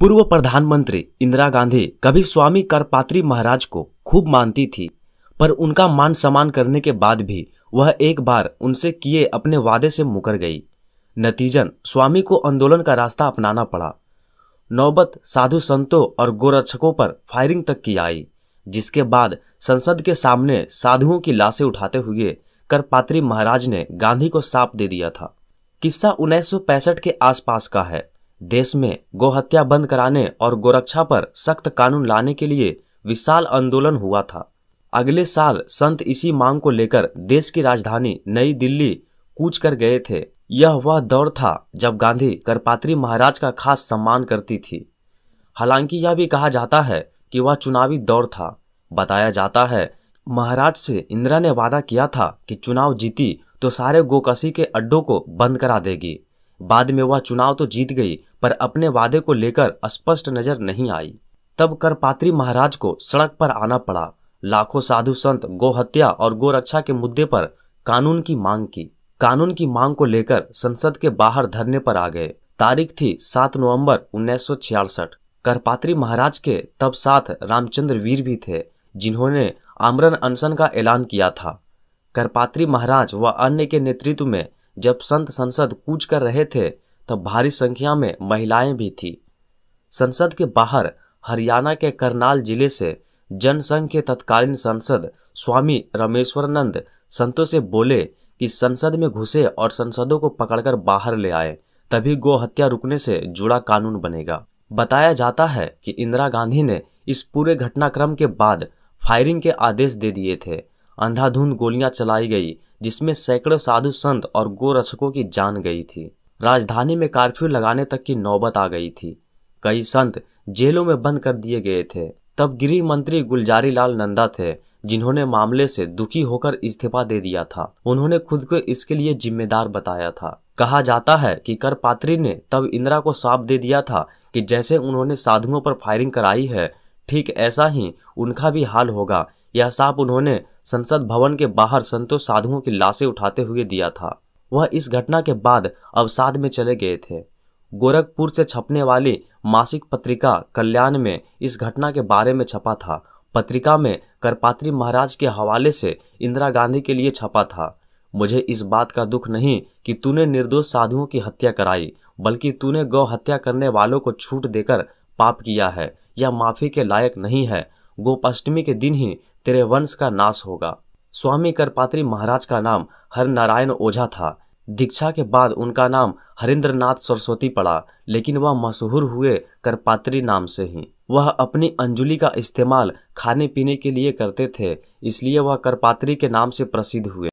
पूर्व प्रधानमंत्री इंदिरा गांधी कभी स्वामी करपात्री महाराज को खूब मानती थी पर उनका मान सम्मान करने के बाद भी वह एक बार उनसे किए अपने वादे से मुकर गई नतीजन स्वामी को आंदोलन का रास्ता अपनाना पड़ा नौबत साधु संतों और गोरक्षकों पर फायरिंग तक की आई जिसके बाद संसद के सामने साधुओं की लाशें उठाते हुए करपात्री महाराज ने गांधी को साप दे दिया था किस्सा उन्नीस के आसपास का है देश में गोहत्या बंद कराने और गोरक्षा पर सख्त कानून लाने के लिए विशाल आंदोलन हुआ था अगले साल संत इसी मांग को लेकर देश की राजधानी नई दिल्ली कूच कर गए थे यह वह दौर था जब गांधी करपात्री महाराज का खास सम्मान करती थी हालांकि यह भी कहा जाता है कि वह चुनावी दौर था बताया जाता है महाराज से इंदिरा ने वादा किया था कि चुनाव जीती तो सारे गोकसी के अड्डों को बंद करा देगी बाद में वह चुनाव तो जीत गई पर अपने वादे को लेकर स्पष्ट नजर नहीं आई तब करपात्री महाराज को सड़क पर आना पड़ा लाखों साधु संत गोहत्या और गोरक्षा के मुद्दे पर कानून की मांग की कानून की मांग को लेकर संसद के बाहर धरने पर आ गए तारीख थी 7 नवंबर 1966 करपात्री महाराज के तब साथ रामचंद्र वीर भी थे जिन्होंने आमरण अनशन का ऐलान किया था करपात्री महाराज व अन्य के नेतृत्व में जब संत संसद कूच कर रहे थे तब तो भारी संख्या में महिलाएं भी थी संसद के बाहर हरियाणा के करनाल जिले से जनसंघ के तत्कालीन सांसद स्वामी रमेश्वरानंद संतों से बोले कि संसद में घुसे और संसदों को पकड़कर बाहर ले आए तभी गो हत्या रुकने से जुड़ा कानून बनेगा बताया जाता है कि इंदिरा गांधी ने इस पूरे घटनाक्रम के बाद फायरिंग के आदेश दे दिए थे अंधाधुंध गोलियां चलाई गई जिसमें सैकड़ों साधु संत और गोरक्षकों की जान गई थी राजधानी में कर्फ्यू लगाने तक की नौबत आ गई थी कई संत जेलों में बंद कर दिए गए थे तब गृह मंत्री गुलजारी लाल नंदा थे जिन्होंने मामले से दुखी होकर इस्तीफा दे दिया था उन्होंने खुद को इसके लिए जिम्मेदार बताया था कहा जाता है कि करपात्री ने तब इंदिरा को साफ दे दिया था कि जैसे उन्होंने साधुओं पर फायरिंग कराई है ठीक ऐसा ही उनका भी हाल होगा यह साप उन्होंने संसद भवन के बाहर संतों साधुओं की लाशें उठाते हुए दिया था वह इस घटना के बाद अवसाद में चले गए थे गोरखपुर से छपने वाली मासिक पत्रिका कल्याण में इस घटना के बारे में छपा था पत्रिका में करपात्री महाराज के हवाले से इंदिरा गांधी के लिए छपा था मुझे इस बात का दुख नहीं कि तूने निर्दोष साधुओं की हत्या कराई बल्कि तूने गौ हत्या करने वालों को छूट देकर पाप किया है यह माफी के लायक नहीं है गोपाष्टमी के दिन ही तेरे वंश का नाश होगा स्वामी करपात्री महाराज का नाम हर नारायण ओझा था दीक्षा के बाद उनका नाम हरिन्द्र नाथ सरस्वती पड़ा लेकिन वह मशहूर हुए करपात्री नाम से ही वह अपनी अंजलि का इस्तेमाल खाने पीने के लिए करते थे इसलिए वह करपात्री के नाम से प्रसिद्ध हुए